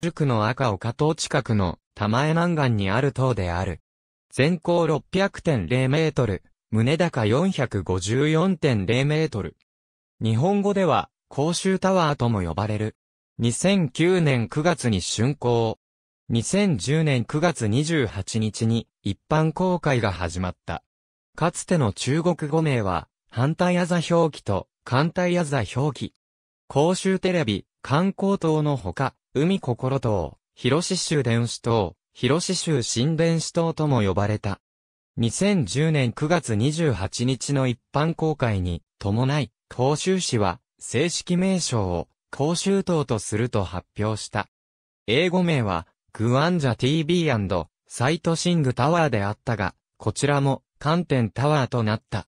塾の赤岡島近くの玉江南岸にある塔である。全高600.0メートル、胸高454.0メートル。日本語では、公衆タワーとも呼ばれる。2009年9月に竣工。2010年9月28日に一般公開が始まった。かつての中国語名は、反対あざ表記と、艦隊あざ表記。公衆テレビ、観光等のほか、海心島、広志州電子島、広志州新電子島とも呼ばれた。2010年9月28日の一般公開に伴い、広州市は正式名称を広州島とすると発表した。英語名は、グアンジャ TV& サイトシングタワーであったが、こちらも観点タワーとなった。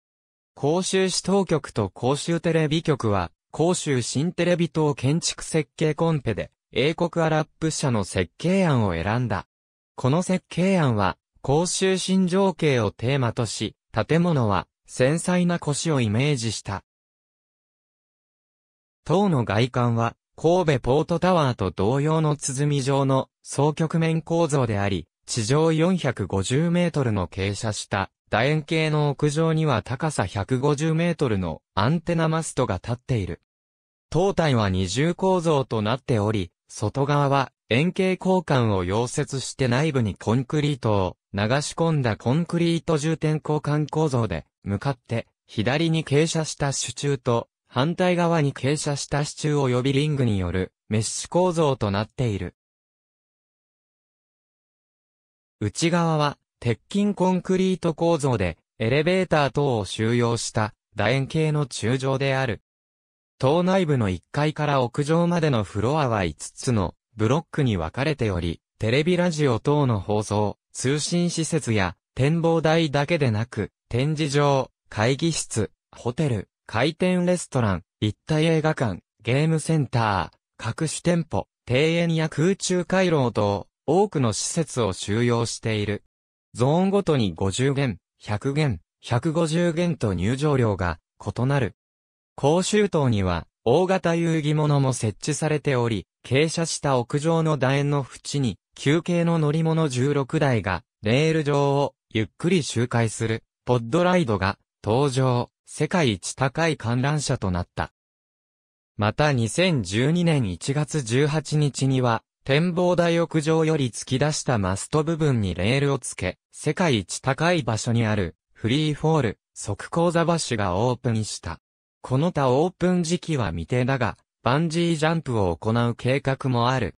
広州市当局と広州テレビ局は、広州新テレビ塔建築設計コンペで、英国アラップ社の設計案を選んだ。この設計案は、公衆新情景をテーマとし、建物は繊細な腰をイメージした。塔の外観は、神戸ポートタワーと同様の鼓状の双極面構造であり、地上450メートルの傾斜した楕円形の屋上には高さ150メートルのアンテナマストが立っている。塔体は二重構造となっており、外側は円形交換を溶接して内部にコンクリートを流し込んだコンクリート重点交換構造で、向かって左に傾斜した支柱と、反対側に傾斜した支柱及びリングによるメッシュ構造となっている。内側は鉄筋コンクリート構造でエレベーター等を収容した楕円形の柱状である。島内部の1階から屋上までのフロアは5つのブロックに分かれており、テレビラジオ等の放送、通信施設や展望台だけでなく、展示場、会議室、ホテル、回転レストラン、一体映画館、ゲームセンター、各種店舗、庭園や空中回廊等、多くの施設を収容している。ゾーンごとに50元、100元、150元と入場料が異なる。甲州島には、大型遊戯物も設置されており、傾斜した屋上の楕円の縁に、休憩の乗り物16台が、レール上をゆっくり周回する、ポッドライドが、登場、世界一高い観覧車となった。また2012年1月18日には、展望台屋上より突き出したマスト部分にレールをつけ、世界一高い場所にある、フリーフォール、即高座橋がオープンした。この他オープン時期は未定だが、バンジージャンプを行う計画もある。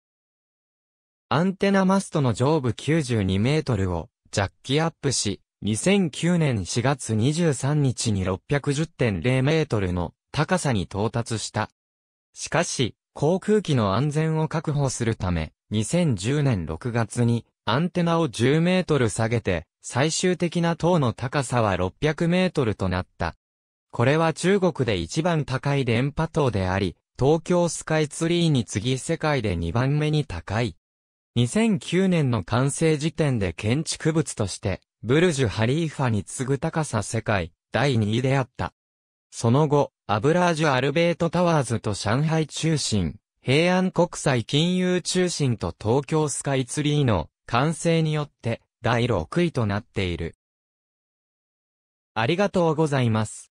アンテナマストの上部92メートルをジャッキアップし、2009年4月23日に610.0メートルの高さに到達した。しかし、航空機の安全を確保するため、2010年6月にアンテナを10メートル下げて、最終的な塔の高さは600メートルとなった。これは中国で一番高い電波塔であり、東京スカイツリーに次世界で2番目に高い。2009年の完成時点で建築物として、ブルジュ・ハリーファに次ぐ高さ世界第2位であった。その後、アブラージュ・アルベート・タワーズと上海中心、平安国際金融中心と東京スカイツリーの完成によって第6位となっている。ありがとうございます。